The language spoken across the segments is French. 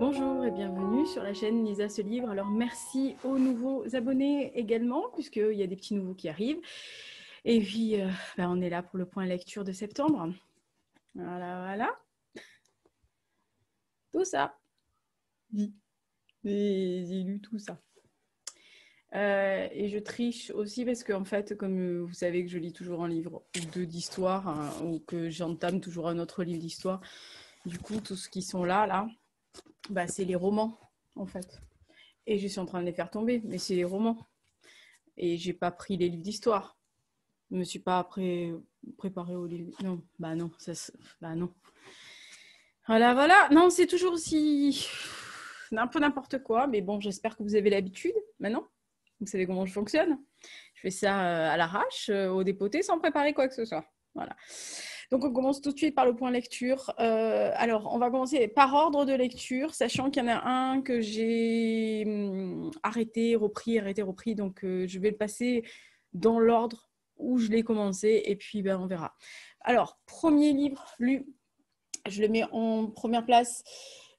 Bonjour et bienvenue sur la chaîne Lisa ce livre. Alors merci aux nouveaux abonnés également, puisqu'il y a des petits nouveaux qui arrivent. Et puis, euh, bah, on est là pour le point lecture de septembre. Voilà, voilà. Tout ça. J'ai lu tout ça. Euh, et je triche aussi parce qu'en en fait, comme euh, vous savez que je lis toujours un livre ou deux d'histoire, hein, ou que j'entame toujours un autre livre d'histoire, du coup, tous ceux qui sont là, là, bah, c'est les romans, en fait. Et je suis en train de les faire tomber, mais c'est les romans. Et j'ai pas pris les livres d'histoire. Je me suis pas après préparée aux livres. Non, bah non, ça, bah non. Voilà, voilà. Non, c'est toujours aussi un peu n'importe quoi, mais bon, j'espère que vous avez l'habitude maintenant. Vous savez comment je fonctionne. Je fais ça euh, à l'arrache, euh, au dépoté, sans préparer quoi que ce soit. Voilà. Donc, on commence tout de suite par le point lecture. Euh, alors, on va commencer par ordre de lecture, sachant qu'il y en a un que j'ai hum, arrêté, repris, arrêté, repris. Donc, euh, je vais le passer dans l'ordre où je l'ai commencé et puis ben, on verra. Alors, premier livre lu, je le mets en première place,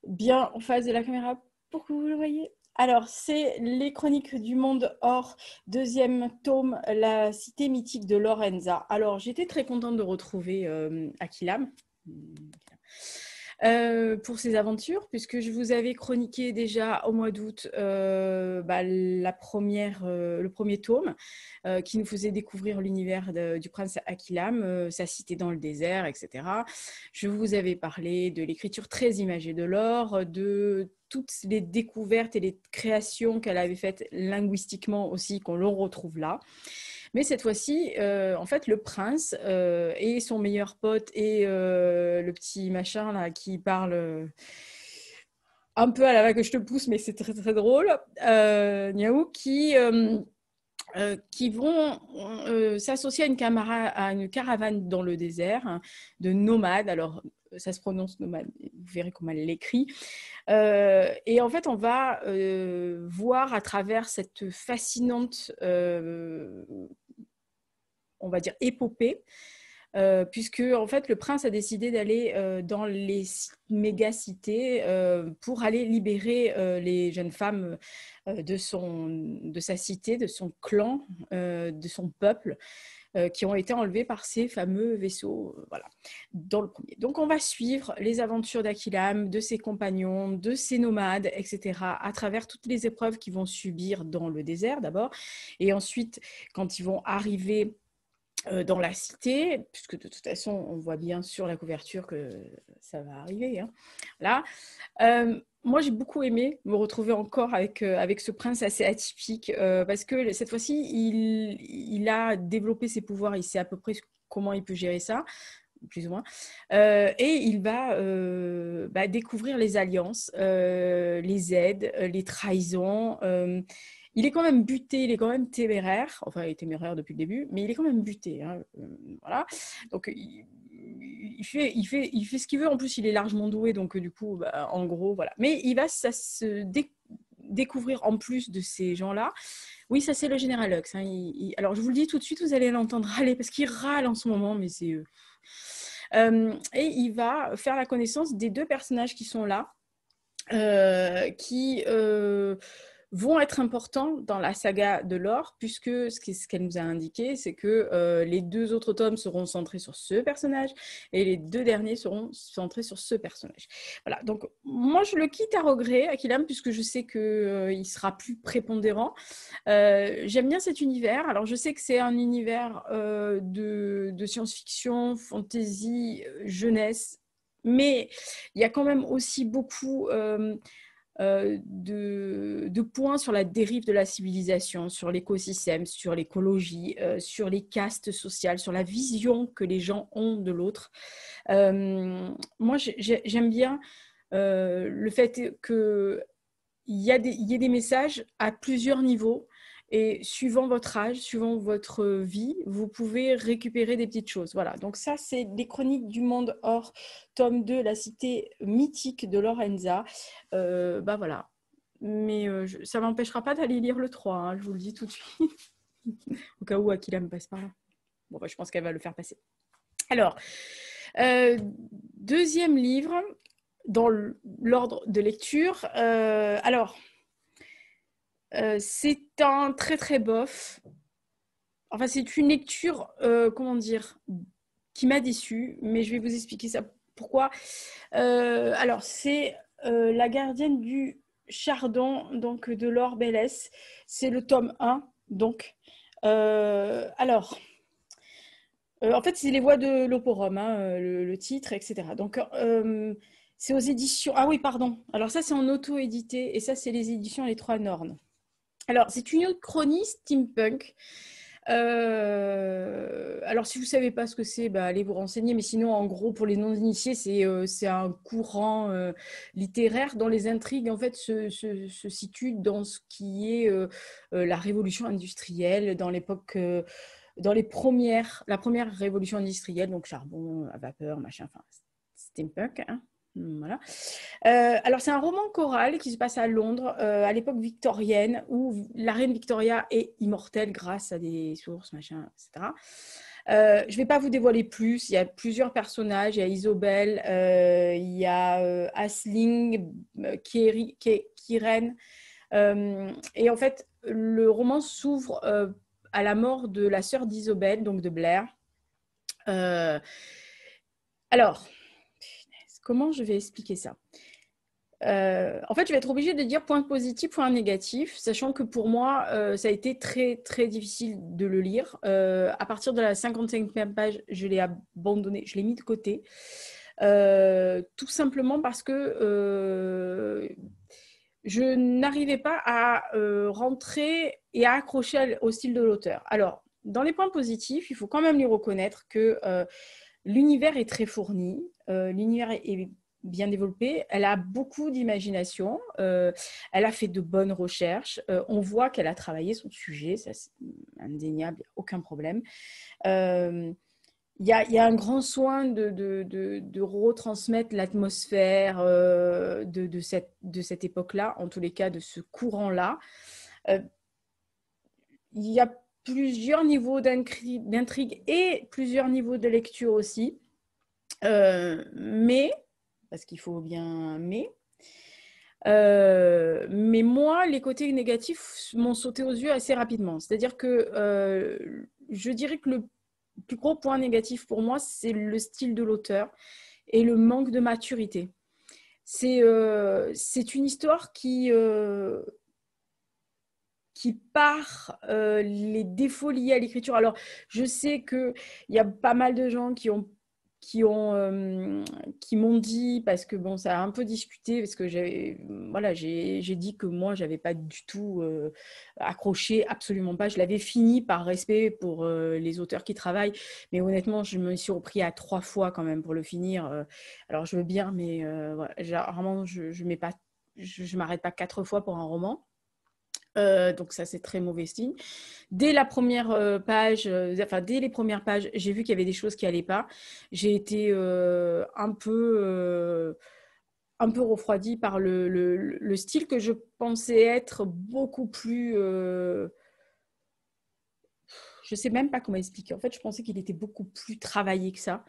bien en face de la caméra pour que vous le voyez. Alors, c'est Les Chroniques du Monde Or, deuxième tome, La cité mythique de Lorenza. Alors, j'étais très contente de retrouver euh, Aquilam hmm, euh, pour ses aventures, puisque je vous avais chroniqué déjà au mois d'août euh, bah, la première, le premier tome qui nous faisait découvrir l'univers du prince Akilam, sa cité dans le désert, etc. Je vous avais parlé de l'écriture très imagée de l'or, de toutes les découvertes et les créations qu'elle avait faites linguistiquement aussi, qu'on le retrouve là. Mais cette fois-ci, euh, en fait, le prince euh, et son meilleur pote et euh, le petit machin là qui parle un peu à la vague que je te pousse, mais c'est très très drôle, Niaou, qui qui vont s'associer à une, à une caravane dans le désert hein, de nomades. Alors, ça se prononce nomade, vous verrez comment elle l'écrit. Euh, et en fait, on va euh, voir à travers cette fascinante, euh, on va dire, épopée, puisque en fait, le prince a décidé d'aller dans les méga-cités pour aller libérer les jeunes femmes de, son, de sa cité, de son clan, de son peuple. Euh, qui ont été enlevés par ces fameux vaisseaux euh, voilà, dans le premier. Donc on va suivre les aventures d'Aquilam, de ses compagnons, de ses nomades, etc., à travers toutes les épreuves qu'ils vont subir dans le désert d'abord, et ensuite quand ils vont arriver euh, dans la cité, puisque de toute façon, on voit bien sur la couverture que ça va arriver. Hein, là, moi, j'ai beaucoup aimé me retrouver encore avec, euh, avec ce prince assez atypique euh, parce que cette fois-ci, il, il, a développé ses pouvoirs, il sait à peu près comment il peut gérer ça, plus ou moins. Euh, et il va bah, découvrir les alliances, les aides, les trahisons. il est quand même buté, il est quand même téméraire, enfin, il est téméraire depuis le début, mais il est quand même buté. Hein, voilà. Donc, il fait, il fait, il fait ce qu'il veut. En plus, il est largement doué, donc euh, du coup, bah, en gros, voilà. Mais il va ça se découvrir en plus de ces gens-là. Oui, ça c'est le général Lux. Hein. Alors, je vous le dis tout de suite, vous allez l'entendre râler parce qu'il râle en ce moment, mais c'est euh, euh et il va faire la connaissance des deux personnages qui sont là, euh, qui vont être importants dans la saga de l'or, puisque ce qu'elle nous a indiqué, c'est que euh, les deux autres tomes seront centrés sur ce personnage et les deux derniers seront centrés sur ce personnage. Voilà, donc moi je le quitte à regret, Akilam, puisque je sais qu'il euh, sera plus prépondérant. Euh, j'aime bien cet univers. Alors je sais que c'est un univers de, de science-fiction, fantasy, jeunesse, mais il y a quand même aussi beaucoup euh, de, points sur la dérive de la civilisation, sur l'écosystème, sur l'écologie, euh, sur les castes sociales, sur la vision que les gens ont de l'autre. Euh, moi, j'aime bien le fait qu'il y, y ait des messages à plusieurs niveaux et suivant votre âge, suivant votre vie, vous pouvez récupérer des petites choses. Voilà, donc ça, c'est les chroniques du monde hors, tome 2, la cité mythique de Lorenza. Euh, bah voilà, mais ça ne m'empêchera pas d'aller lire le 3, hein, je vous le dis tout de suite. Au cas où Aquila me passe par là. Bon, bah, je pense qu'elle va le faire passer. Alors, euh, deuxième livre dans l'ordre de lecture. Euh, alors, euh, c'est un très très bof. Enfin, c'est une lecture, euh, comment dire, qui m'a déçue, mais je vais vous expliquer ça pourquoi. Euh, alors, c'est La gardienne du Chardon, donc de Laure Bellès. C'est le tome 1, donc. alors. en fait, c'est les voix de l'oporum, hein, le, le, titre, etc. Donc, c'est aux éditions. Ah oui, pardon. Alors ça, c'est en auto-édité et ça, c'est les éditions Les Trois Nornes. Alors, c'est une chronie steampunk. Euh, alors, si vous ne savez pas ce que c'est, bah, allez vous renseigner. Mais sinon, en gros, pour les non-initiés, c'est euh, un courant euh, littéraire dont les intrigues, en fait, se, se, situent dans ce qui est la révolution industrielle, dans l'époque... dans les premières, la première révolution industrielle, donc charbon à vapeur, machin, enfin, steampunk, hein, Mmh, voilà. Euh, alors, c'est un roman choral qui se passe à Londres, euh, à l'époque victorienne, où la reine Victoria est immortelle grâce à des sources, machin, etc. Euh, je ne vais pas vous dévoiler plus. Il y a plusieurs personnages. Il y a Isobel, il y a Asling, règne et en fait, le roman s'ouvre à la mort de la sœur d'Isobel, donc de Blair. alors, comment je vais expliquer ça euh, en fait, je vais être obligée de dire point positif, point négatif, sachant que pour moi, euh, ça a été très, très difficile de le lire. Euh, à partir de la 55e page, je l'ai abandonné, je l'ai mis de côté. tout simplement parce que je n'arrivais pas à rentrer et à accrocher au style de l'auteur. Alors, dans les points positifs, il faut quand même lui reconnaître que L'univers est très fourni, euh, l'univers est bien développé, elle a beaucoup d'imagination, euh, elle a fait de bonnes recherches, euh, on voit qu'elle a travaillé son sujet, ça c'est indéniable, aucun problème. Il y, a, il y, a un grand soin de, de, retransmettre l'atmosphère de, cette, cette époque-là, en tous les cas de ce courant-là. il y a plusieurs niveaux d'intrigue et plusieurs niveaux de lecture aussi. Euh, mais, parce qu'il faut bien mais, euh, mais moi, les côtés négatifs m'ont sauté aux yeux assez rapidement. C'est-à-dire que euh, je dirais que le plus gros point négatif pour moi, c'est le style de l'auteur et le manque de maturité. C'est euh, une histoire qui, qui part euh, les défauts liés à l'écriture. Alors, je sais qu'il y a pas mal de gens qui ont qui ont euh, qui m'ont dit parce que bon ça a un peu discuté parce que j'ai voilà j'ai dit que moi j'avais pas du tout euh, accroché absolument pas je l'avais fini par respect pour les auteurs qui travaillent mais honnêtement je me suis repris à trois fois quand même pour le finir alors je veux bien mais voilà, je, je mets pas je m'arrête pas quatre fois pour un roman euh, donc ça c'est très mauvais signe. Dès la première euh, page, euh, enfin dès les premières pages, j'ai vu qu'il y avait des choses qui allaient pas. J'ai été un peu un peu refroidie par le, style que je pensais être beaucoup plus je sais même pas comment expliquer. En fait, je pensais qu'il était beaucoup plus travaillé que ça.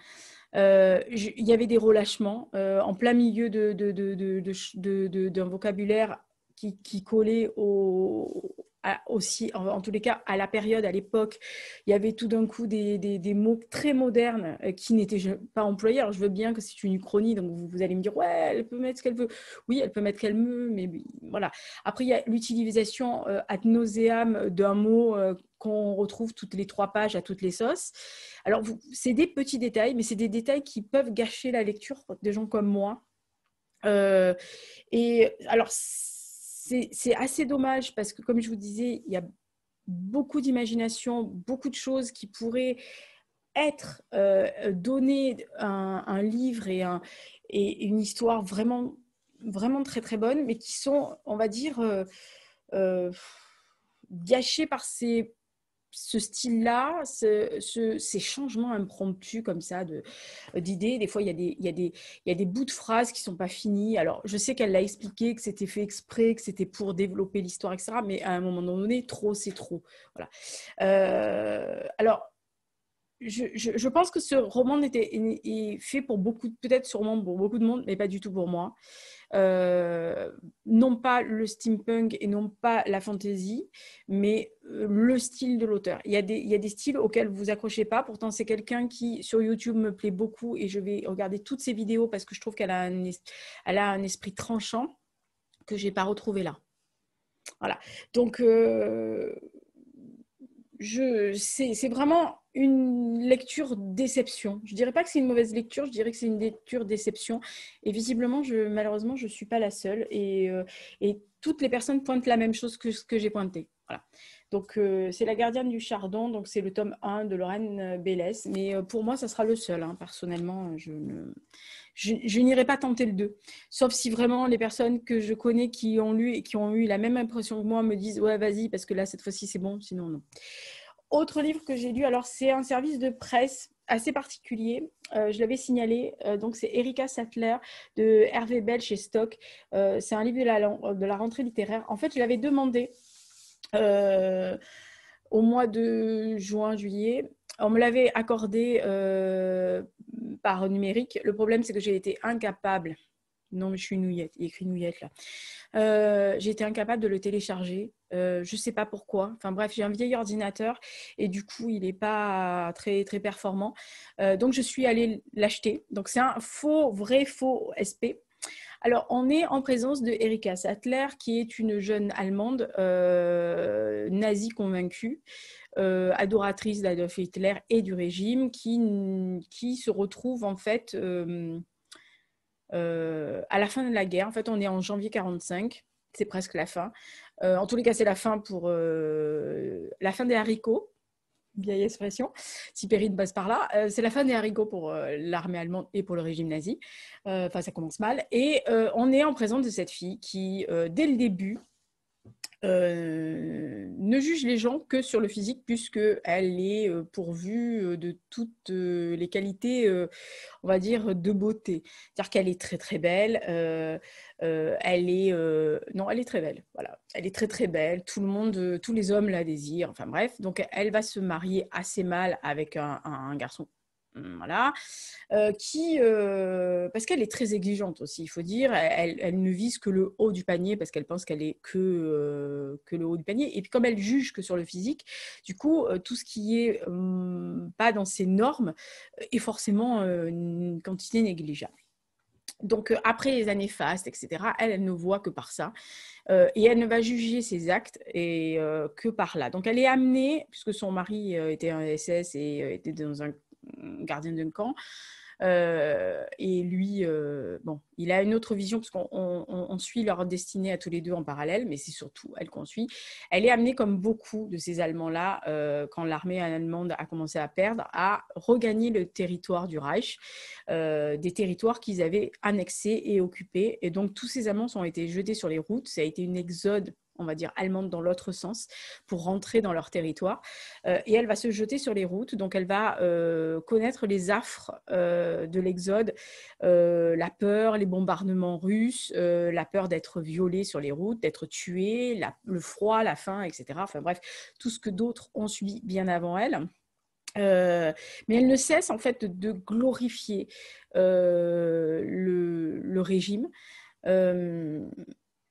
il y avait des relâchements en plein milieu d'un de, vocabulaire qui, collait au, aussi, en, tous les cas, à la période, à l'époque, il y avait tout d'un coup des, mots très modernes euh, qui n'étaient pas employés. Alors, je veux bien que c'est une uchronie, donc vous, allez me dire, ouais, elle peut mettre ce qu'elle veut. Oui, elle peut mettre qu'elle veut, mais voilà. Après, il y a l'utilisation euh, ad nauseam d'un mot euh, qu'on retrouve toutes les trois pages à toutes les sauces. Alors, c'est des petits détails, mais c'est des détails qui peuvent gâcher la lecture des gens comme moi. et alors, c'est assez dommage parce que, comme je vous disais, il y a beaucoup d'imagination, beaucoup de choses qui pourraient être euh, données un, livre et, et, une histoire vraiment, vraiment très très bonne, mais qui sont, on va dire, euh, euh, gâchées par ces ce style-là, ces changements impromptus comme ça d'idées. des fois, il y, a des, bouts de phrases qui sont pas finis. Alors, je sais qu'elle l'a expliqué, que c'était fait exprès, que c'était pour développer l'histoire, etc. Mais à un moment donné, trop, c'est trop. Voilà. Euh, alors, je, pense que ce roman était, fait pour beaucoup, peut-être sûrement pour beaucoup de monde, mais pas du tout pour moi. Euh, non pas le steampunk et non pas la fantasy, mais euh, le style de l'auteur. Il, il, y a des styles auxquels vous vous accrochez pas, pourtant c'est quelqu'un qui sur YouTube me plaît beaucoup et je vais regarder toutes ses vidéos parce que je trouve qu'elle a, un a un esprit tranchant que j'ai pas retrouvé là. Voilà. Donc, euh, c'est vraiment une lecture déception. Je dirais pas que c'est une mauvaise lecture, je dirais que c'est une lecture déception. Et visiblement, malheureusement, je ne suis pas la seule. Euh, et, toutes les personnes pointent la même chose que ce que j'ai pointé. Voilà. Donc, euh, c'est La gardienne du chardon, donc c'est le tome 1 de Lorraine euh, Bélès. Mais pour moi, ça sera le seul. Hein. Personnellement, je, n'irai pas tenter le 2. Sauf si vraiment les personnes que je connais qui ont lu et qui ont eu la même impression que moi me disent Ouais, vas-y, parce que là, cette fois-ci, c'est bon, sinon, non. Autre livre que j'ai lu, alors c'est un service de presse assez particulier. Euh, je l'avais signalé, euh, donc c'est Erika Sattler de Hervé Bell chez Stock. Euh, c'est un livre de la, rentrée littéraire. En fait, je l'avais demandé au mois de juin, juillet. On me l'avait accordé par numérique. Le problème, c'est que j'ai été incapable non, mais je suis nouillette. Il écrit nouillette là. Euh, J'étais incapable de le télécharger. Euh, je ne sais pas pourquoi. Enfin bref, j'ai un vieil ordinateur et du coup, il n'est pas très, très performant. Euh, donc, je suis allée l'acheter. Donc, c'est un faux, vrai faux SP. Alors, on est en présence de Erika Sattler, qui est une jeune Allemande euh, nazie convaincue. adoratrice d'Adolf Hitler et du régime, qui, qui se retrouve en fait euh, à la fin de la guerre. En fait, on est en janvier 45. C'est presque la fin. Euh, en tous les cas, c'est la fin pour euh, la fin des haricots vieille expression, si Périne passe par là. c'est la fin des haricots pour l'armée allemande et pour le régime nazi. Enfin, ça commence mal. Et on est en présence de cette fille qui, dès le début, euh, ne juge les gens que sur le physique puisqu'elle est euh, pourvue euh, de toutes les qualités, on va dire, de beauté. C'est-à-dire qu'elle est très très belle, elle est... non, elle est très belle, voilà. Elle est très très belle, tout le monde, tous les hommes la désirent, enfin bref. Donc elle va se marier assez mal avec un garçon Mmh, voilà, euh, qui, euh, parce qu'elle est très exigeante aussi, il faut dire, elle, elle, ne vise que le haut du panier parce qu'elle pense qu'elle est que, euh, que le haut du panier. Et puis comme elle juge que sur le physique, du coup, tout ce qui est mmh, pas dans ses normes est forcément une quantité négligeable. Donc après les années fastes, etc., elle, ne voit que par ça. et elle ne va juger ses actes et, que par là. Donc elle est amenée, puisque son mari était un SS et était dans un euh, gardien de camp. Euh, et lui, euh, bon, il a une autre vision parce qu'on suit leur destinée à tous les deux en parallèle, mais c'est surtout elle qu'on suit. Elle est amenée, comme beaucoup de ces Allemands-là, quand l'armée allemande a commencé à perdre, à regagner le territoire du Reich, des territoires qu'ils avaient annexés et occupés. Et donc tous ces Allemands ont été jetés sur les routes. Ça a été une exode on va dire, allemande dans l'autre sens, pour rentrer dans leur territoire. Euh, et elle va se jeter sur les routes, donc elle va euh, connaître les affres euh, de l'exode, la peur, les bombardements russes, la peur d'être violée sur les routes, d'être tuée, le froid, la faim, etc. Enfin bref, tout ce que d'autres ont subi bien avant elle. mais elle ne cesse en fait de glorifier le, régime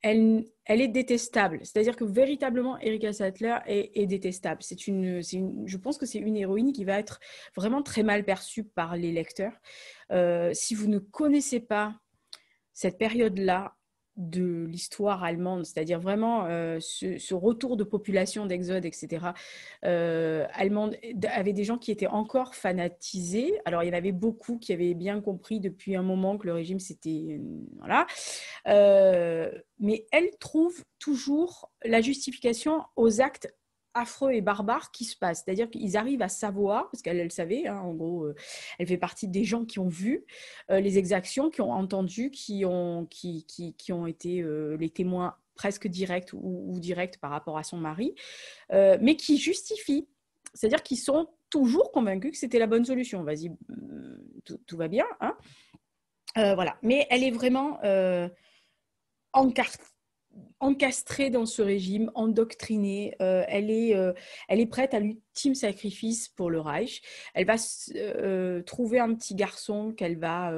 elle, est détestable. C'est-à-dire que véritablement, Erika Sattler est, détestable. C'est une, je pense que c'est une héroïne qui va être vraiment très mal perçue par les lecteurs. Euh, si vous ne connaissez pas cette période-là, de l'histoire allemande, c'est-à-dire vraiment euh, ce, retour de population d'exode, etc., euh, allemande, avait des gens qui étaient encore fanatisés. Alors, il y en avait beaucoup qui avaient bien compris depuis un moment que le régime, c'était... Voilà. Euh, mais elle trouve toujours la justification aux actes affreux et barbares qui se passe. C'est-à-dire qu'ils arrivent à savoir, parce qu'elle le savait, hein, en gros, euh, elle fait partie des gens qui ont vu euh, les exactions, qui ont entendu, qui ont, qui, qui, ont été euh, les témoins presque directs ou, directs par rapport à son mari, mais qui justifient. C'est-à-dire qu'ils sont toujours convaincus que c'était la bonne solution. Vas-y, mm, tout, va bien. Hein. voilà. Mais elle est vraiment encartée encastrée dans ce régime, endoctrinée. Euh, elle, est, euh, elle est prête à l'ultime sacrifice pour le Reich. Elle va euh, trouver un petit garçon qu'elle va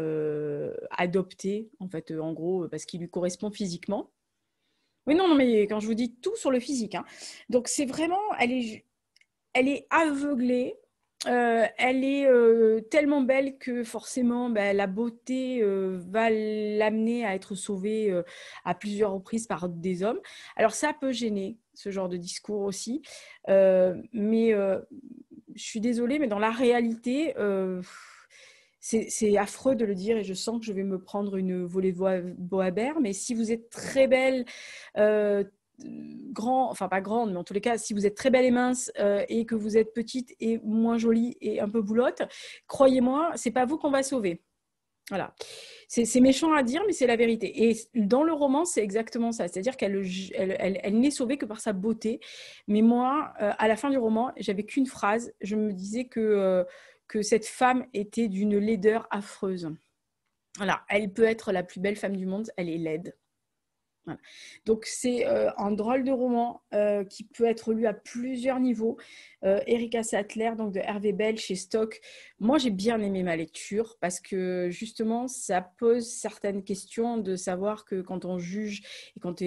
adopter, en fait, en gros, parce qu'il lui correspond physiquement. Mais non, mais quand je vous dis tout sur le physique, hein. donc c'est vraiment, elle est, elle est aveuglée euh, elle est euh, tellement belle que forcément bah, la beauté euh, va l'amener à être sauvée à plusieurs reprises par des hommes. Alors ça peut gêner ce genre de discours aussi, mais je suis désolée, mais dans la réalité, c'est affreux de le dire et je sens que je vais me prendre une volée boabère, mais si vous êtes très belle, grand, enfin pas grande, mais en tous les cas, si vous êtes très belle et mince euh, et que vous êtes petite et moins jolie et un peu boulotte, croyez-moi, c'est pas vous qu'on va sauver. Voilà. C'est méchant à dire, mais c'est la vérité. Et dans le roman, c'est exactement ça. C'est-à-dire qu'elle n'est sauvée que par sa beauté. Mais moi, euh, à la fin du roman, j'avais qu'une phrase. Je me disais que, euh, que cette femme était d'une laideur affreuse. Voilà. Elle peut être la plus belle femme du monde, elle est laide. Donc c'est euh, un drôle de roman euh, qui peut être lu à plusieurs niveaux. Euh, Erika Sattler, donc de Hervé Bell chez Stock. Moi j'ai bien aimé ma lecture parce que justement ça pose certaines questions de savoir que quand on juge et quand,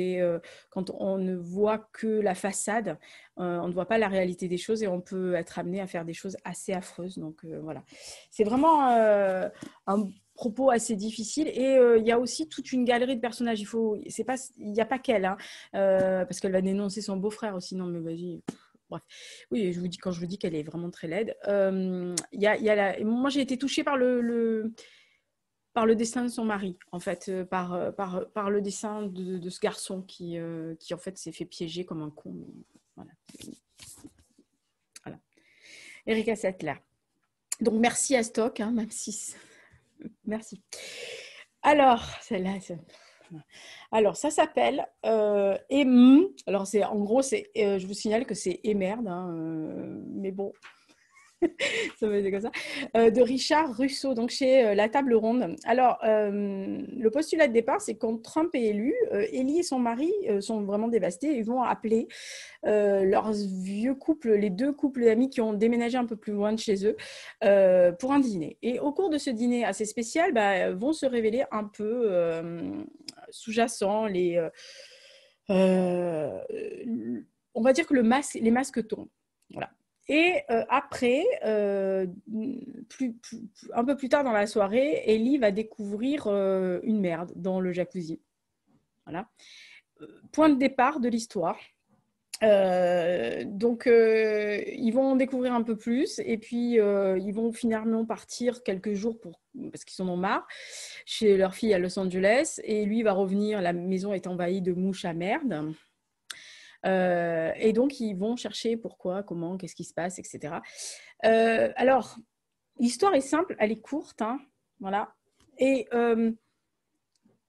quand on ne voit que la façade, on ne voit pas la réalité des choses et on peut être amené à faire des choses assez affreuses. Donc voilà, c'est vraiment un propos assez difficiles. Et euh, il y a aussi toute une galerie de personnages. Il faut, pas, il n'y a pas qu'elle, hein. euh, parce qu'elle va dénoncer son beau-frère aussi. Non, mais vas-y. Bref, oui, je vous dis quand je vous dis qu'elle est vraiment très laide. Euh, il y a, Moi, j'ai été touchée par le, par le dessin de son mari, en fait, par, par, le dessin de, ce garçon qui, qui en fait, s'est fait piéger comme un con. voilà. voilà. Erika Donc merci à Stock, hein, même si Merci. Alors, là alors, ça s'appelle euh, Alors, c'est en gros, c'est, euh, je vous signale que c'est émerde, hein, euh, mais bon, Euh, de Richard Russo, donc chez euh, La Table Ronde. Alors, euh, le postulat de départ, c'est quand Trump est élu, Ellie et son mari sont vraiment dévastés. Ils vont appeler leurs vieux couples, les deux couples d'amis qui ont déménagé un peu plus loin de chez eux, pour un dîner. Et au cours de ce dîner assez spécial, bah, vont se révéler un peu sous-jacents les. on va dire que le masque, les masques tombent. Voilà. Et euh, après, euh, un peu plus tard dans la soirée, Ellie va découvrir euh, une merde dans le jacuzzi. Voilà. Point de départ de l'histoire. donc, ils vont découvrir un peu plus et puis ils vont finalement partir quelques jours pour, parce qu'ils en ont marre chez leur fille à Los Angeles. Et lui va revenir, la maison est envahie de mouches à merde. Euh, et donc, ils vont chercher pourquoi, comment, qu'est-ce qui se passe, etc. Euh, alors, l'histoire est simple, elle est courte. Hein, voilà. Et euh,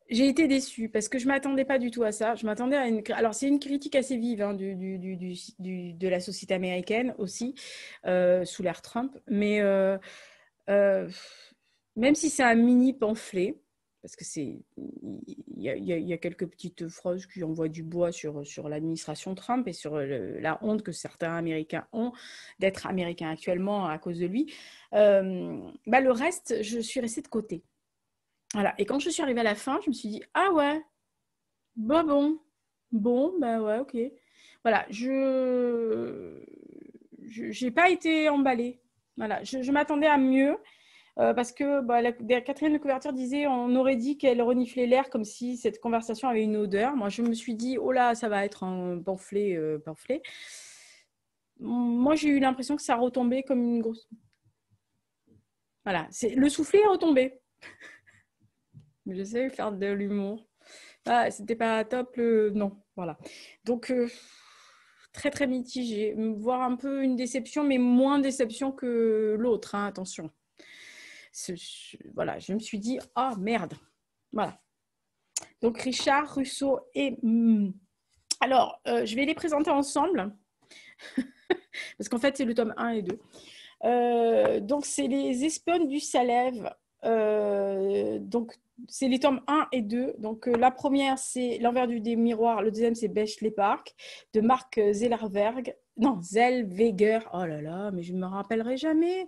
j'ai été déçue parce que je ne m'attendais pas du tout à ça. Je m'attendais à une. Alors, c'est une critique assez vive hein, du, de la société américaine aussi, sous l'ère Trump. Mais même si c'est un mini pamphlet, parce que c'est il y, a quelques petites phrases qui envoient du bois sur, sur l'administration Trump et sur la honte que certains Américains ont d'être Américains actuellement à cause de lui. Euh, bah, le reste, je suis restée de côté. Voilà. Et quand je suis arrivée à la fin, je me suis dit ah ouais, bah bon, bon, bah ouais, ok. Voilà, je n'ai pas été emballée. Voilà, je, je m'attendais à mieux. Euh, parce que bah, la, Catherine couverture disait on aurait dit qu'elle reniflait l'air comme si cette conversation avait une odeur. Moi, je me suis dit oh là, ça va être un pamphlet, euh, Moi, j'ai eu l'impression que ça retombait comme une grosse. Voilà, c'est le soufflet est retombé. je sais faire de l'humour. Ah, c'était pas top le non, voilà. Donc euh, très très mitigé, voir un peu une déception, mais moins déception que l'autre. Hein, attention voilà, je me suis dit, oh merde. Voilà. Donc Richard, Rousseau et... Hm. Alors, euh, je vais les présenter ensemble, parce qu'en fait, c'est le tome 1 et 2. Euh, donc, c'est les espions du Salève euh, donc, c'est les tomes 1 et 2. Donc, euh, la première, c'est L'envers du des miroirs. Le deuxième, c'est Bêche les parcs de Marc euh, Zellerberg. Non, Zellweger. Oh là là, mais je ne me rappellerai jamais.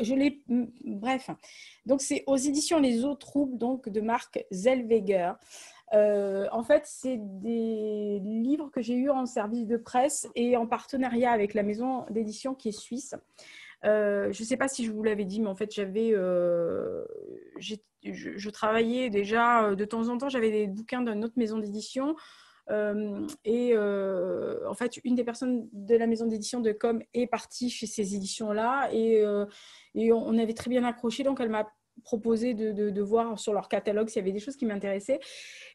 Je, les. Bref. Donc, c'est aux éditions Les Eaux Troubles donc, de Marc Zellweger. en fait, c'est des livres que j'ai eus en service de presse et en partenariat avec la maison d'édition qui est suisse. Euh, je ne sais pas si je vous l'avais dit, mais en fait, j'avais, euh, je, travaillais déjà euh, de temps en temps. J'avais des bouquins d'une autre maison d'édition. et en fait, une des personnes de la maison d'édition de Com est partie chez ces éditions-là et, on avait très bien accroché. Donc, elle m'a proposé de, de, voir sur leur catalogue s'il y avait des choses qui m'intéressaient.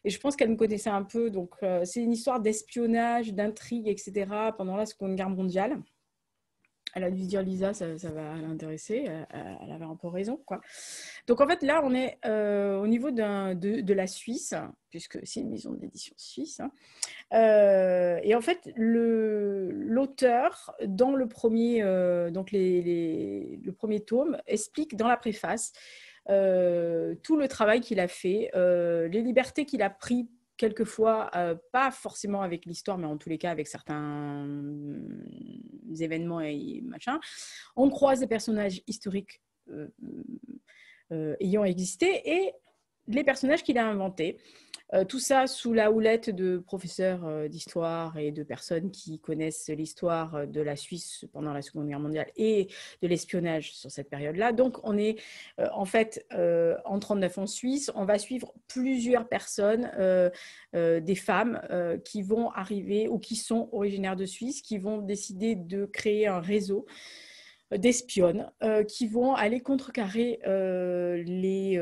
Et je pense qu'elle me connaissait un peu. Donc, c'est une histoire d'espionnage, d'intrigue, etc. pendant la Seconde Guerre mondiale elle a dû se dire Lisa, ça, va l'intéresser. Euh, euh, elle avait un peu raison, quoi. Donc en fait, là, on est euh, au niveau de, de, la Suisse, puisque c'est une maison d'édition suisse. Hein. et en fait, l'auteur, dans le premier, donc les, le premier tome, explique dans la préface tout le travail qu'il a fait, les libertés qu'il a prises quelquefois, euh, pas forcément avec l'histoire, mais en tous les cas avec certains mm, événements et machin, on croise des personnages historiques euh, mm, euh, ayant existé et les personnages qu'il a inventés. Euh, tout ça sous la houlette de professeurs euh, d'histoire et de personnes qui connaissent l'histoire euh, de la Suisse pendant la Seconde Guerre mondiale et de l'espionnage sur cette période-là. Donc on est en fait en 39 en Suisse, on va suivre plusieurs personnes, des femmes qui vont arriver ou qui sont originaires de Suisse, qui vont décider de créer un réseau euh, d'espionnes euh, qui vont aller contrecarrer euh, les,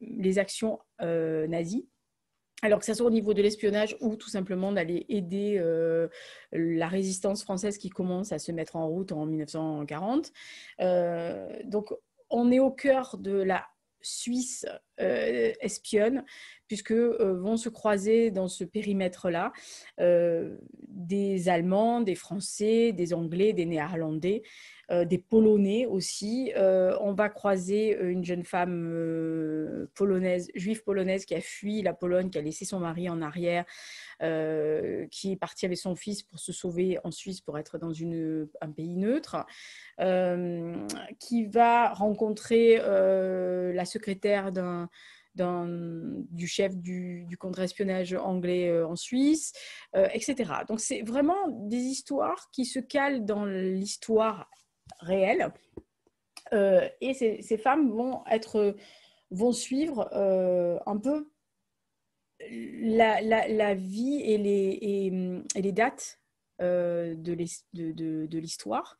les actions nazies. Alors que ça soit au niveau de l'espionnage ou tout simplement d'aller aider la résistance française qui commence à se mettre en route en 1940. donc on est au cœur de la Suisse euh, espionne, puisque euh, vont se croiser dans ce périmètre-là euh, des Allemands, des Français, des Anglais, des Néerlandais, des Polonais aussi. on va croiser une jeune femme polonaise, juive polonaise, qui a fui la Pologne, qui a laissé son mari en arrière, qui est partie avec son fils pour se sauver en Suisse, pour être dans une, un pays neutre, qui va rencontrer la secrétaire d'un du chef du, contre-espionnage anglais euh, en Suisse, euh, etc. Donc c'est vraiment des histoires qui se calent dans l'histoire réelle. Euh, et ces, femmes vont, être, vont suivre un peu la, vie et les, et, et les dates de l'histoire.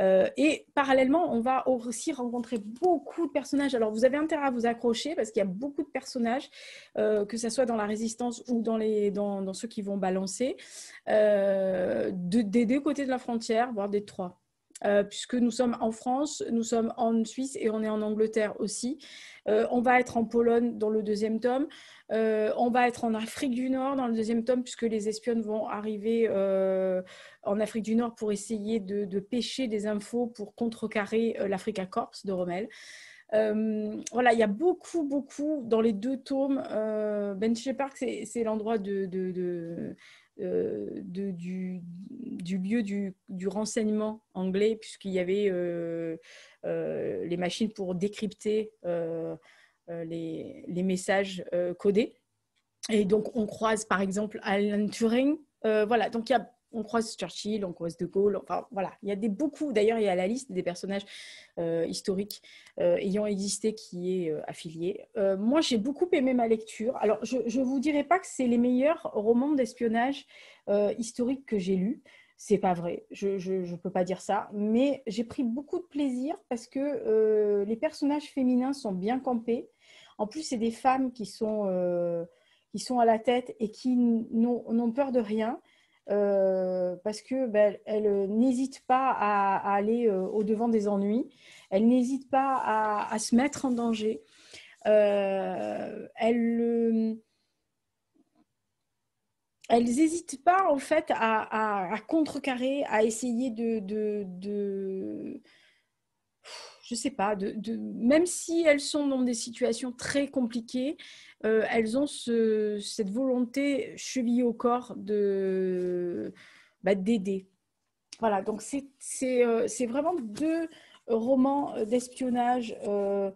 Euh, et parallèlement, on va aussi rencontrer beaucoup de personnages. Alors, vous avez intérêt à vous accrocher parce qu'il y a beaucoup de personnages, euh, que ce soit dans la résistance ou dans, les, dans, ceux qui vont balancer, euh, des deux côtés de la frontière, voire des trois. puisque nous sommes en France, nous sommes en Suisse et on est en Angleterre aussi. on va être en Pologne dans le deuxième tome. Euh, on va être en Afrique du Nord dans le deuxième tome, puisque les espionnes vont arriver euh, en Afrique du Nord pour essayer de, pêcher des infos pour contrecarrer euh, l'Africa Corps de Rommel. voilà, il y a beaucoup, beaucoup dans les deux tomes. Benchley Park, c'est l'endroit de, du, lieu du, renseignement anglais, puisqu'il y avait les machines pour décrypter euh, les, messages euh, codés. Et donc, on croise par exemple Alan Turing. Euh, voilà, donc on croise Churchill, on croise De Gaulle, enfin voilà, il y a des beaucoup, d'ailleurs il y a la liste des personnages historiques ayant existé qui est affiliée. moi j'ai beaucoup aimé ma lecture, alors je ne vous dirai pas que c'est les meilleurs romans d'espionnage historique que j'ai lus, c'est pas vrai, je ne peux pas dire ça, mais j'ai pris beaucoup de plaisir parce que les personnages féminins sont bien campés, en plus, c'est des femmes qui sont, euh, qui sont à la tête et qui n'ont peur de rien. Euh, parce que ben, n'hésitent pas à, aller euh, au devant des ennuis, Elles n'hésitent pas à, se mettre en danger. elles n'hésitent pas en fait à, contrecarrer, à essayer de je sais pas, même si elles sont dans des situations très compliquées, euh, elles ont cette volonté chevillée au corps de bah, d'aider. Voilà, donc euh, c'est vraiment deux romans d'espionnage euh,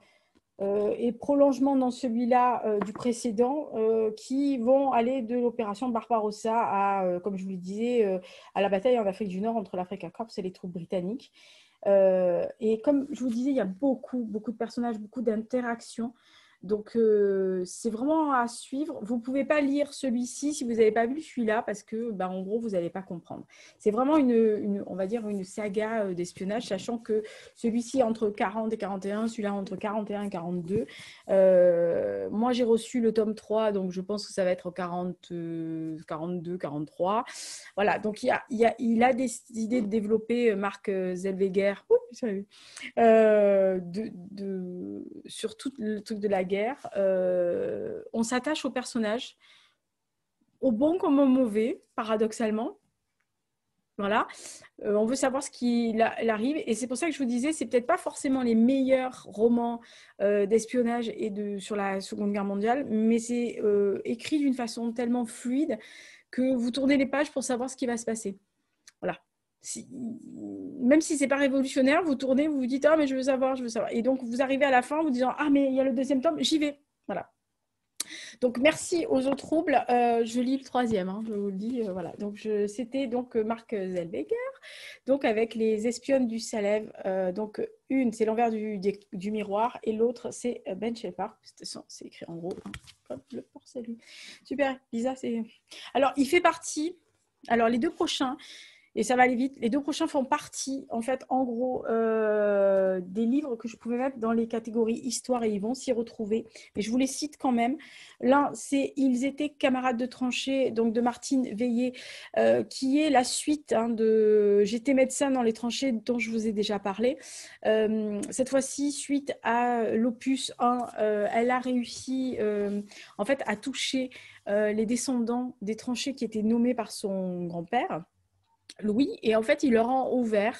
et prolongement dans celui-là du précédent qui vont aller de l'opération Barbarossa à, comme je vous le disais, à la bataille en Afrique du Nord entre l'Afrique à Corps et les troupes britanniques. Euh, et comme je vous disais, il y a beaucoup, beaucoup de personnages, beaucoup d'interactions. Donc, euh, c'est vraiment à suivre. Vous ne pouvez pas lire celui-ci si vous n'avez pas vu celui-là parce que, bah, en gros, vous n'allez pas comprendre. C'est vraiment une, on va dire, une saga euh, d'espionnage, sachant que celui-ci entre 40 et 41, celui-là entre 41 et 42. Euh, moi, j'ai reçu le tome 3, donc je pense que ça va être 40, 42, 43. Voilà, donc il, a, il, a, décidé de développer Marc Zellweger de, sur tout le truc de la guerre euh, on s'attache aux personnages, au bon comme au mauvais, paradoxalement. Voilà, euh, on veut savoir ce qui arrive. Et c'est pour ça que je vous disais, c'est peut-être pas forcément les meilleurs romans euh, d'espionnage et de, sur la Seconde Guerre mondiale, mais c'est écrit d'une façon tellement fluide que vous tournez les pages pour savoir ce qui va se passer si, même si c'est pas révolutionnaire, vous tournez, vous vous dites ah mais je veux savoir, je veux savoir. Et donc vous arrivez à la fin, vous disant ah mais il y a le deuxième tome, j'y vais. Voilà. Donc merci aux autres troubles. Euh, je lis le troisième, hein, je vous le dis. Euh, voilà. Donc c'était donc euh, Marc Zellweger, donc avec les espionnes du Salève. donc une c'est l'envers du, du, miroir et l'autre c'est Ben Shepard. C'est écrit en gros. Hein, le Super, Lisa. C'est alors il fait partie. Alors les deux prochains, et ça va aller vite. Les deux prochains font partie, en fait, en gros, euh, des livres que je pouvais mettre dans les catégories histoire et ils vont s'y retrouver. Mais je vous les cite quand même. L'un, c'est Ils étaient camarades de tranchée, donc de Martine Veillé, euh, qui est la suite hein, de J'étais médecin dans les tranchées dont je vous ai déjà parlé. Euh, cette fois-ci, suite à l'opus 1, euh, elle a réussi, en fait, à toucher les descendants des tranchées qui étaient nommés par son grand-père. Louis, et en fait, il leur a ouvert,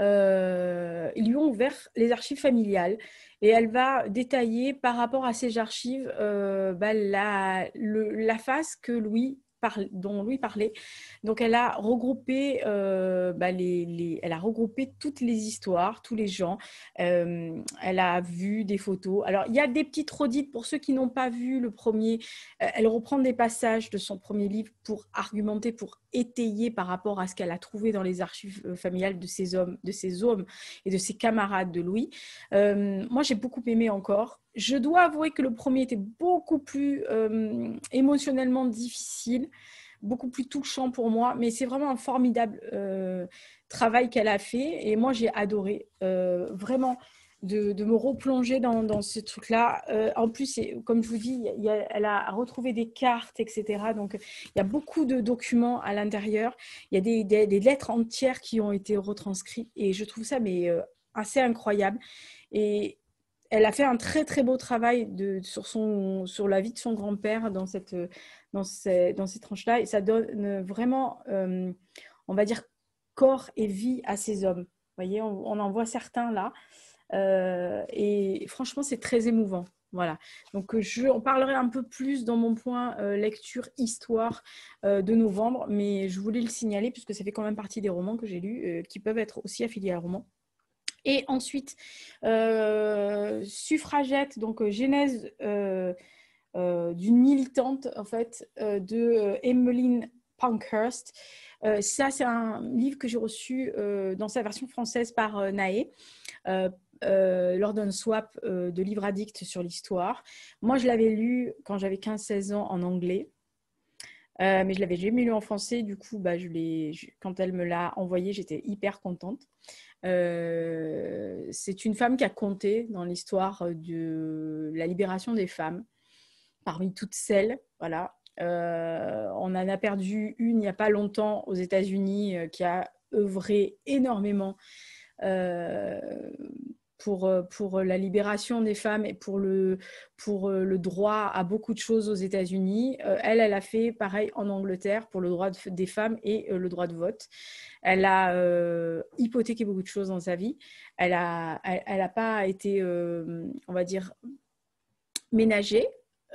euh, ils lui ont ouvert les archives familiales, et elle va détailler par rapport à ces archives euh, bah, la, face que Louis dont Louis parlait. Donc, elle a regroupé, euh, bah, elle a regroupé toutes les histoires, tous les gens. elle a vu des photos. Alors, il y a des petites redites pour ceux qui n'ont pas vu le premier. elle reprend des passages de son premier livre pour argumenter, pour étayée par rapport à ce qu'elle a trouvé dans les archives euh, familiales de ses hommes, de ces hommes et de ses camarades de Louis. Euh, moi, j'ai beaucoup aimé encore. Je dois avouer que le premier était beaucoup plus euh, émotionnellement difficile, beaucoup plus touchant pour moi, mais c'est vraiment un formidable travail qu'elle a fait et moi, j'ai adoré. vraiment, de, me replonger dans, ce truc-là. Euh, en plus, comme je vous dis, elle a retrouvé des cartes, etc. Donc, il y a beaucoup de documents à l'intérieur. Il y a des, lettres entières qui ont été retranscrites. Et je trouve ça mais, euh, assez incroyable. Et elle a fait un très, très beau travail sur, la vie de son grand-père dans, cette, dans, ces, tranches-là. Et ça donne vraiment, euh, on va dire, corps et vie à ces hommes. Vous voyez, on en voit certains là. Euh, et franchement, c'est très émouvant. Voilà. Donc, je, en parlerai un peu plus dans mon point euh, lecture histoire euh, de novembre, mais je voulais le signaler puisque ça fait quand même partie des romans que j'ai lus qui peuvent être aussi affiliés à un roman. Et ensuite, suffragette, donc genèse d'une militante en fait de Emmeline Pankhurst. ça, c'est un livre que j'ai reçu dans sa version française par euh, Naé, euh, lors d'un Swap euh, de Livre Addict sur l'histoire. Moi, je l'avais lu quand j'avais 15-16 ans en anglais. Euh, mais je l'avais jamais lu en français, du coup, bah, je l'ai quand elle me l'a envoyé, j'étais hyper contente. c'est une femme qui a compté dans l'histoire de la libération des femmes, parmi toutes celles, voilà. on en a perdu une il n'y a pas longtemps aux États-Unis qui a œuvré énormément pour, euh, pour euh, la libération des femmes et pour le, pour euh, le droit à beaucoup de choses aux États-Unis. elle, elle a fait pareil en Angleterre pour le droit des femmes et le droit de vote. Elle a hypothéqué beaucoup de choses dans sa vie. Elle n'a elle, a pas été, on va dire, ménagée,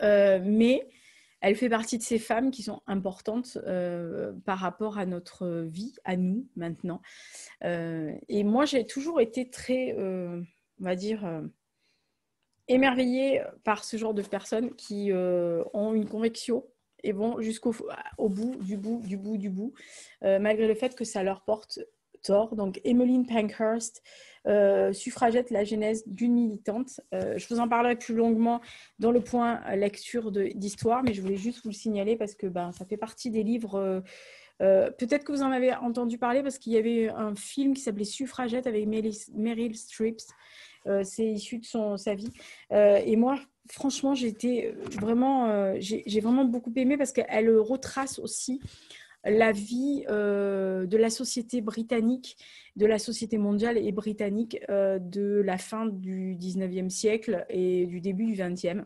mais elle fait partie de ces femmes qui sont importantes par rapport à notre vie, à nous maintenant. et moi, j'ai toujours été très, on va dire, euh, émerveillé par ce genre de personnes qui euh, ont une conviction et vont jusqu'au bout, du bout, du bout, du bout, euh, malgré le fait que ça leur porte tort. Donc, Emmeline Pankhurst, suffragette la genèse d'une militante. je vous en parlerai plus longuement dans le point lecture d'histoire, mais je voulais juste vous le signaler parce que ben, ça fait partie des livres. peut-être que vous en avez entendu parler parce qu'il y avait un film qui s'appelait Suffragette avec Meryl Streep euh, c'est issu de son, sa vie. Euh, et moi, franchement, euh, j'ai été vraiment, j'ai vraiment beaucoup aimé parce qu'elle retrace aussi la vie de la société britannique, de la société mondiale et britannique de la fin du 19e siècle et du début du 20e.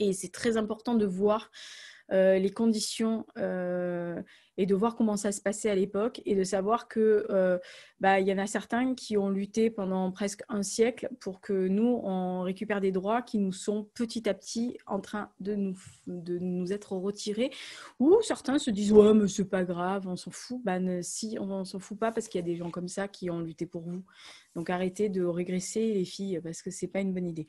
Et c'est très important de voir les conditions et de voir comment ça se passait à l'époque et de savoir que euh, bah, il y en a certains qui ont lutté pendant presque un siècle pour que nous on récupère des droits qui nous sont petit à petit en train de nous de nous être retirés ou certains se disent ouais mais c'est pas grave on s'en fout ben si on, on s'en fout pas parce qu'il y a des gens comme ça qui ont lutté pour vous donc arrêtez de régresser les filles parce que c'est pas une bonne idée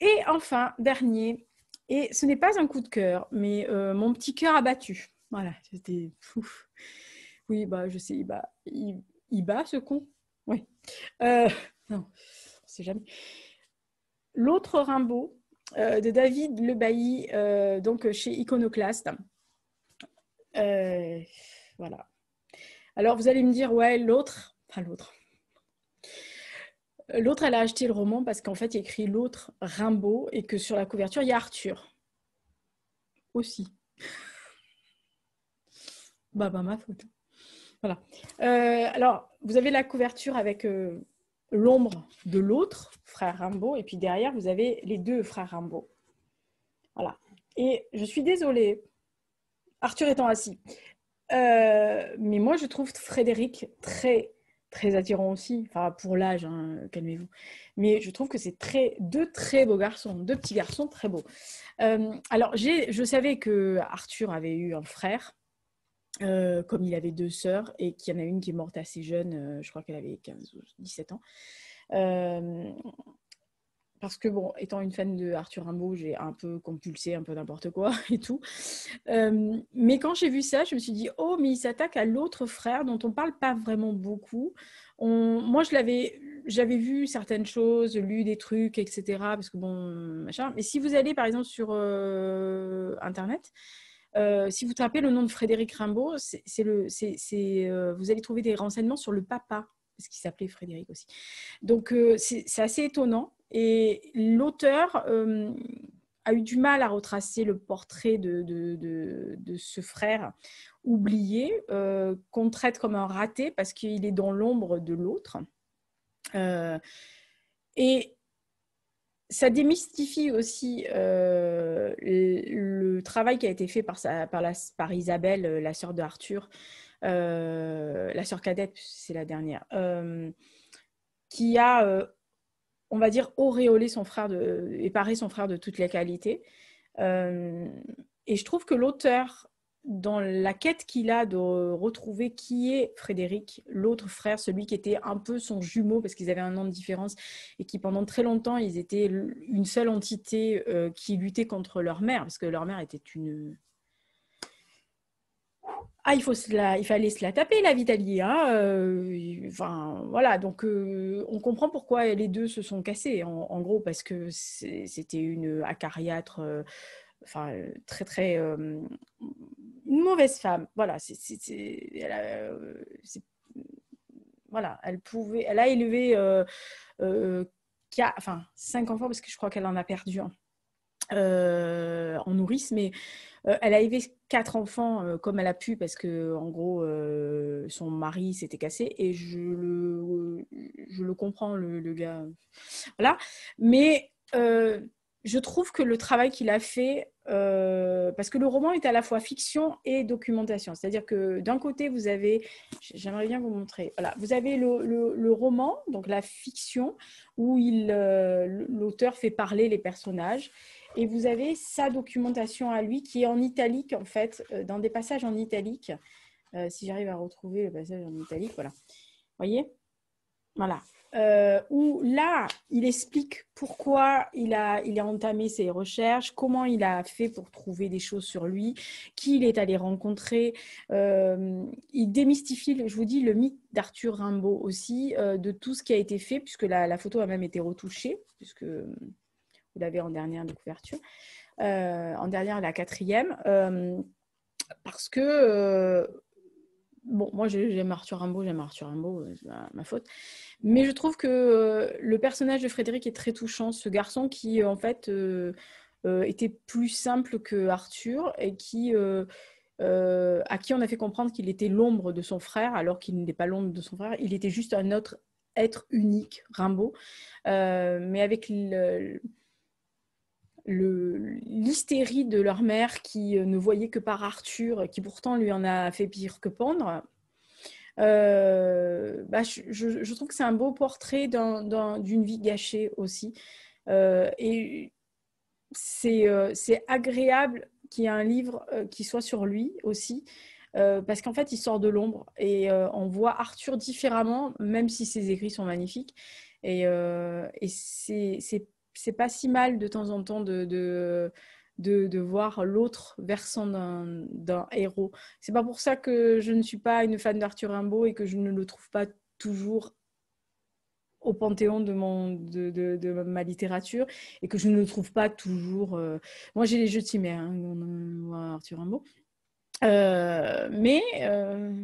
et enfin dernier et ce n'est pas un coup de cœur mais euh, mon petit cœur a battu voilà, c'était fou. Oui, bah, je sais, il bat, il, bat ce con. Oui. Euh, non, on sait jamais. L'autre Rimbaud euh, de David Le euh, donc chez Iconoclaste. Euh, voilà. Alors, vous allez me dire, ouais, l'autre, enfin l'autre. L'autre, elle a acheté le roman parce qu'en fait, il écrit l'autre Rimbaud et que sur la couverture, il y a Arthur aussi. Bah, bah, ma faute. Voilà. Euh, alors, vous avez la couverture avec euh, l'ombre de l'autre, frère Rimbaud, et puis derrière, vous avez les deux frères Rimbaud. Voilà. Et je suis désolée, Arthur étant assis. Euh, mais moi, je trouve Frédéric très, très attirant aussi. Enfin, pour l'âge, hein, calmez-vous. Mais je trouve que c'est très, deux très beaux garçons, deux petits garçons très beaux. alors, je savais que Arthur avait eu un frère euh, comme il avait deux sœurs et qu'il y en a une qui est morte assez jeune, euh, je crois qu'elle avait 15 ou 17 ans. Euh, parce que, bon, étant une fan de Arthur Rimbaud, j'ai un peu compulsé un peu n'importe quoi et tout. mais quand j'ai vu ça, je me suis dit, oh, mais il s'attaque à l'autre frère dont on parle pas vraiment beaucoup. Moi, je l'avais, j'avais vu certaines choses, lu des trucs, etc. Parce que, bon, machin. Mais si vous allez, par exemple, sur Internet, euh, si vous tapez le nom de Frédéric Rimbaud, c'est, euh, vous allez trouver des renseignements sur le papa, parce qu'il s'appelait Frédéric aussi. Donc euh, c'est assez étonnant. Et l'auteur a eu du mal à retracer le portrait de, de, de ce frère oublié, qu'on traite comme un raté parce qu'il est dans l'ombre de l'autre. et ça démystifie aussi euh, le, travail qui a été fait par, Isabelle, euh, la sœur de Arthur, euh, la sœur cadette, c'est la dernière, qui a, on va dire, auréolé son frère de, et paré son frère de toutes les qualités. et je trouve que l'auteur dans la quête qu'il a de retrouver qui est Frédéric, l'autre frère, celui qui était un peu son jumeau parce qu'ils avaient un an de différence et qui pendant très longtemps ils étaient une seule entité euh, qui luttait contre leur mère parce que leur mère était une ah, il, faut il fallait se la taper, la Vitalie. Hein euh, enfin, voilà, donc euh, on comprend pourquoi les deux se sont cassés, en, en gros, parce que c'était une acariâtre enfin, euh, très, très. Euh, une mauvaise femme. Voilà, c'est. Elle a, euh, voilà, elle pouvait. Elle a élevé quatre, enfin, cinq enfants, parce que je crois qu'elle en a perdu en nourrice, mais elle a élevé quatre enfants comme elle a pu parce que en gros son mari s'était cassé et je le je le comprends le, le gars voilà mais je trouve que le travail qu'il a fait, euh, parce que le roman est à la fois fiction et documentation, c'est-à-dire que d'un côté, vous avez, j'aimerais bien vous montrer, voilà, vous avez le, roman, donc la fiction, où euh, l'auteur fait parler les personnages, et vous avez sa documentation à lui qui est en italique, en fait, euh, dans des passages en italique, si j'arrive à retrouver le passage en italique, voilà. Vous Voyez Voilà. Euh, où là, il explique pourquoi il a, il a entamé ses recherches, comment il a fait pour trouver des choses sur lui, qui il est allé rencontrer. Euh, il démystifie, je vous dis, le mythe d'Arthur Rimbaud aussi, euh, de tout ce qui a été fait, puisque la, la photo a même été retouchée, puisque vous l'avez en dernière de couverture, en dernière la quatrième, parce que Bon, moi j'aime Arthur Rimbaud, j'aime Arthur Rimbaud, euh, ma, faute. Mais je trouve que euh, le personnage de Frédéric est très touchant. Ce garçon qui, en fait, euh, était plus simple que Arthur et qui, à qui on a fait comprendre qu'il était l'ombre de son frère, alors qu'il n'était pas l'ombre de son frère. Il était juste un autre être unique, Rimbaud. mais avec le l'hystérie de leur mère qui euh, ne voyait que par Arthur, euh, qui pourtant lui en a fait pire que pendre, euh, bah, je, trouve que c'est un beau portrait d'une vie gâchée aussi. et c'est c'est agréable qu'il y ait un livre qui soit sur lui aussi, parce qu'en fait, il sort de l'ombre et on voit Arthur différemment, même si ses écrits sont magnifiques. Et, et c'est c'est pas si mal de temps en temps de, de, de, voir l'autre versant d'un héros. C'est pas pour ça que je ne suis pas une fan d'Arthur Rimbaud et que je ne le trouve pas toujours au panthéon de, mon, de, de, ma littérature et que je ne le trouve pas toujours. Euh, moi, j'ai les jeux de Timé, hein, Arthur Rimbaud. Euh, mais euh,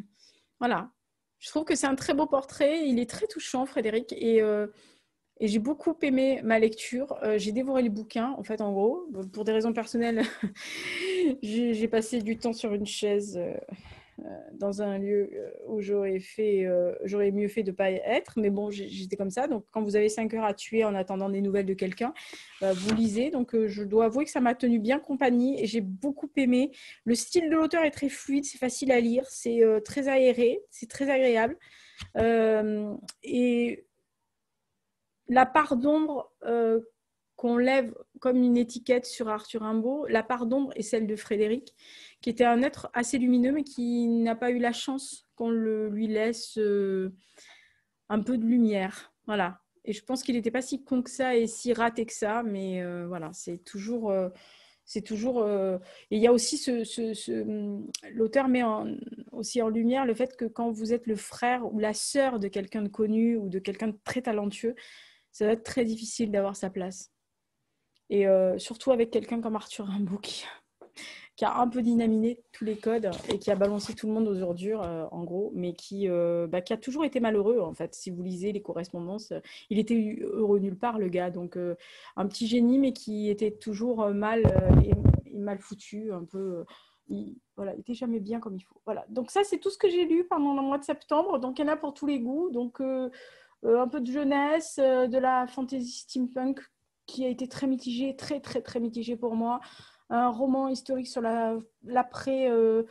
voilà, je trouve que c'est un très beau portrait. Il est très touchant, Frédéric. Et et j'ai beaucoup aimé ma lecture. Euh, j'ai dévoré les bouquins, en fait, en gros. Pour des raisons personnelles, j'ai passé du temps sur une chaise euh, euh, dans un lieu où j'aurais j'aurais mieux fait de ne pas être. Mais bon, j'étais comme ça. Donc, quand vous avez 5 heures à tuer en attendant des nouvelles de quelqu'un, bah, vous lisez. Donc, je dois avouer que ça m'a tenu bien compagnie et j'ai beaucoup aimé. Le style de l'auteur est très fluide, c'est facile à lire, c'est très aéré, c'est très agréable. et la part d'ombre euh, qu'on lève comme une étiquette sur Arthur Rimbaud, la part d'ombre est celle de Frédéric, qui était un être assez lumineux, mais qui n'a pas eu la chance qu'on le, lui laisse euh, un peu de lumière. Voilà. Et je pense qu'il n'était pas si con que ça et si raté que ça, mais euh, voilà, c'est toujours. c'est toujours et il y a aussi ce, ce hum, l'auteur met en, aussi en lumière le fait que quand vous êtes le frère ou la sœur de quelqu'un de connu ou de quelqu'un de très talentueux, ça va être très difficile d'avoir sa place. Et euh, surtout avec quelqu'un comme Arthur Rimbaud qui, a un peu dynaminé tous les codes et qui a balancé tout le monde aux ordures, euh, en gros, mais qui, euh, bah, qui, a toujours été malheureux, en fait. Si vous lisez les correspondances, il était heureux nulle part, le gars. Donc, un petit génie, mais qui était toujours mal, et, mal foutu, un peu il, voilà, il était jamais bien comme il faut. Voilà. Donc ça, c'est tout ce que j'ai lu pendant le mois de septembre. Donc il y en a pour tous les goûts. Donc euh, un peu de jeunesse, euh, de la fantasy steampunk qui a été très mitigée, très très très mitigée pour moi. Un roman historique sur la, l'après, euh,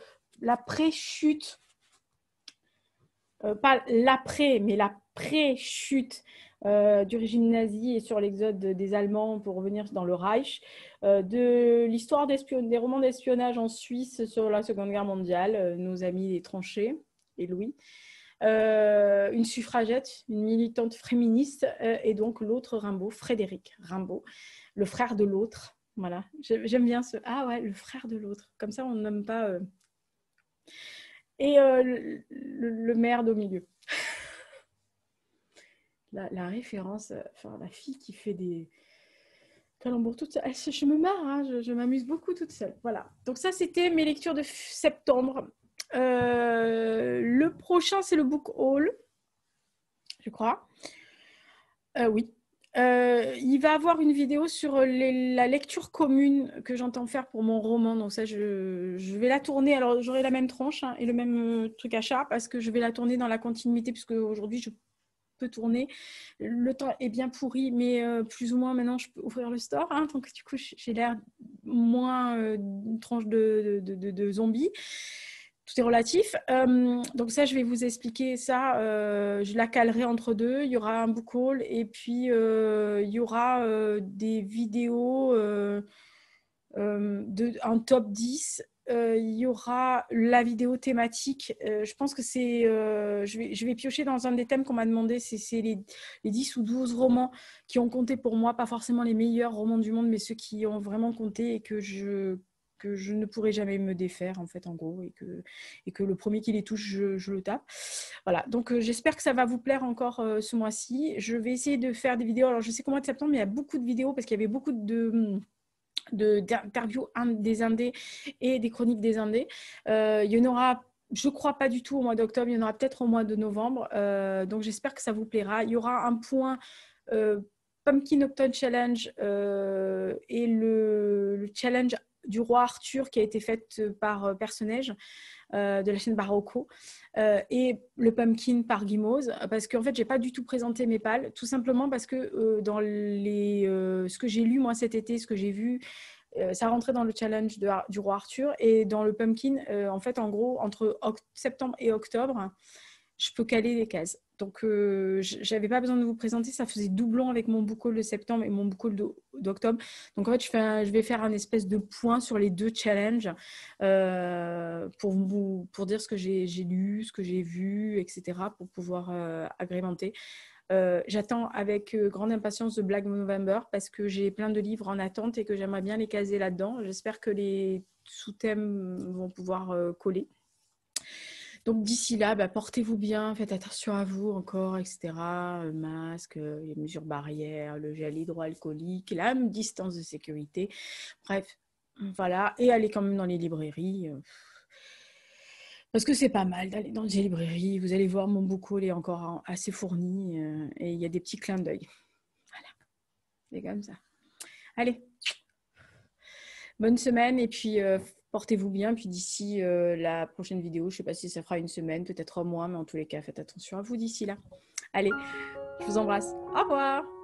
chute pas l'après, mais la pré-chute euh, du régime nazi et sur l'exode des Allemands pour revenir dans le Reich, de l'histoire des romans d'espionnage en Suisse sur la Seconde Guerre mondiale, nos amis les tranchées et Louis. Euh, une suffragette, une militante féministe, euh, et donc l'autre Rimbaud, Frédéric Rimbaud, le frère de l'autre. Voilà, j'aime bien ce ah ouais, le frère de l'autre. Comme ça, on n'aime pas. Euh, et le, maire au milieu. la, référence, enfin la fille qui fait des, toute seule. Je me marre, hein, je m'amuse beaucoup toute seule. Voilà. Donc ça, c'était mes lectures de septembre. Euh, le prochain, c'est le book haul, je crois. Euh, oui. Euh, il va avoir une vidéo sur la lecture commune que j'entends faire pour mon roman. Donc ça, je, vais la tourner. Alors j'aurai la même tranche hein, et le même truc à chat parce que je vais la tourner dans la continuité puisque aujourd'hui je peux tourner. Le temps est bien pourri, mais plus ou moins maintenant je peux ouvrir le store. Hein, donc du coup j'ai l'air moins tranche de, de, de zombie tout est relatif. Euh, donc ça, je vais vous expliquer ça. Euh, je la calerai entre deux. Il y aura un book haul et puis euh, il y aura des vidéos de, en top 10. il y aura la vidéo thématique. je pense que c'est... Je vais, piocher dans un des thèmes qu'on m'a demandé. C'est les, les 10 ou 12 romans qui ont compté pour moi. Pas forcément les meilleurs romans du monde, mais ceux qui ont vraiment compté et que je que je ne pourrai jamais me défaire en fait en gros et que, et que le premier qui les touche je, le tape voilà donc euh, j'espère que ça va vous plaire encore euh, ce mois-ci je vais essayer de faire des vidéos alors je sais qu'au mois de septembre il y a beaucoup de vidéos parce qu'il y avait beaucoup de d'interviews des indés et des chroniques des indés euh, il y en aura je crois pas du tout au mois d'octobre il y en aura peut-être au mois de novembre donc j'espère que ça vous plaira il y aura un point Pumpkin Octone Challenge et le, le challenge du roi Arthur qui a été faite euh, par euh, Personnage euh, de la chaîne Barocco et le pumpkin par Guimauze parce qu'en fait j'ai pas du tout présenté mes pales tout simplement parce que dans ce que j'ai lu moi cet été ce que j'ai vu ça rentrait dans le challenge du roi Arthur et dans le pumpkin en fait en gros entre septembre et octobre je peux caler les cases donc, euh, j'avais pas besoin de vous présenter, ça faisait doublon avec mon boucle de septembre et mon boucle d'octobre. Donc, en fait, je, vais faire un espèce de point sur les deux challenges euh, pour, pour dire ce que j'ai lu, ce que j'ai vu, etc., pour pouvoir euh, agrémenter. Euh, j'attends avec grande impatience le Black November parce que j'ai plein de livres en attente et que j'aimerais bien les caser là-dedans. J'espère que les sous-thèmes vont pouvoir coller. Donc d'ici là, bah, portez-vous bien, faites attention à vous encore, etc. Euh, masque, euh, les mesures barrières, le gel hydroalcoolique, la distance de sécurité. Bref, voilà. Et allez quand même dans les librairies. Euh, parce que c'est pas mal d'aller dans les librairies. Vous allez voir, mon boucou, est encore assez fourni. et il y a des petits clins d'œil. Voilà. C'est comme ça. Allez. Bonne semaine. Et puis, portez-vous bien. Puis d'ici euh, la prochaine vidéo, je ne sais pas si ça fera une semaine, peut-être un mois, mais en tous les cas, faites attention à vous d'ici là. Allez, je vous embrasse. Au revoir.